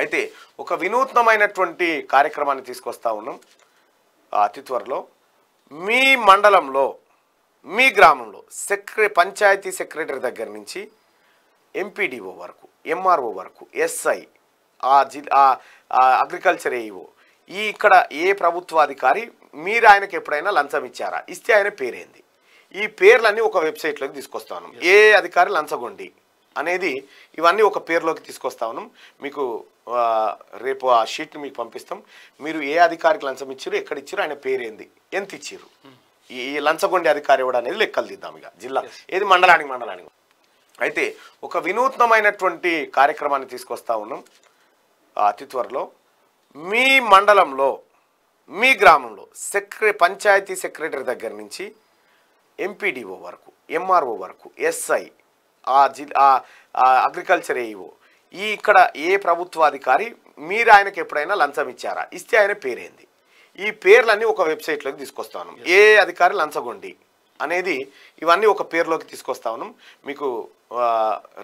అయితే ఒక వినూత్నమైనటువంటి కార్యక్రమాన్ని తీసుకొస్తా ఉన్నాం అతి త్వరలో మీ మండలంలో మీ గ్రామంలో సెక్రటరీ పంచాయతీ సెక్రటరీ దగ్గర నుంచి ఎంపీడీఓ వరకు ఎంఆర్ఓ వరకు ఎస్ఐ ఆ జి అగ్రికల్చర్ ఏఈఓ ఈ ఇక్కడ ఏ ప్రభుత్వాధికారి మీరు ఆయనకు ఎప్పుడైనా లంచం ఇచ్చారా ఇస్తే ఆయన పేరేంది ఈ పేర్లన్నీ ఒక వెబ్సైట్లోకి తీసుకొస్తాను ఏ అధికారి లంచగొండి అనేది ఇవన్నీ ఒక పేరులోకి తీసుకొస్తా ఉన్నాం మీకు రేపు ఆ షీట్ని మీకు పంపిస్తాం మీరు ఏ అధికారికి లంచం ఇచ్చారు ఎక్కడ ఇచ్చారు ఆయన పేరేంది ఎంత ఇచ్చారు ఈ లంచగొండి అధికారి కూడా అనేది లెక్కలు దిద్దాం ఇక జిల్లా ఏది మండలానికి మండలానికి అయితే ఒక వినూత్నమైనటువంటి కార్యక్రమాన్ని తీసుకొస్తా ఉన్నాం అతి త్వరలో మీ మండలంలో మీ గ్రామంలో సెక్రటరీ పంచాయతీ సెక్రటరీ దగ్గర నుంచి ఎంపీడీఓ వరకు ఎంఆర్ఓ వరకు ఎస్ఐ ఆ జి అగ్రికల్చర్ ఏఈఓ ఈ ఇక్కడ ఏ ప్రభుత్వ అధికారి మీరు ఆయనకి ఎప్పుడైనా లంచం ఇచ్చారా ఇస్తే ఆయన పేరేంది ఈ పేర్లన్నీ ఒక వెబ్సైట్లోకి తీసుకొస్తాను ఏ అధికారి లంచగొండి అనేది ఇవన్నీ ఒక తీసుకొస్తా ఉన్నాం మీకు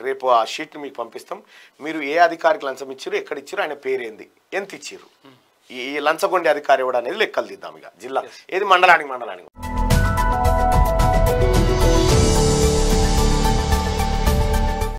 రేపు ఆ షీట్ని మీకు పంపిస్తాం మీరు ఏ అధికారికి లంచం ఇచ్చారు ఎక్కడ ఇచ్చారు ఆయన పేరేంది ఎంత ఇచ్చారు ఈ లంచగొండి అధికారి ఇవ్వడం అనేది లెక్కలు తీద్దాం ఇక జిల్లా ఏది మండలానికి మండలానికి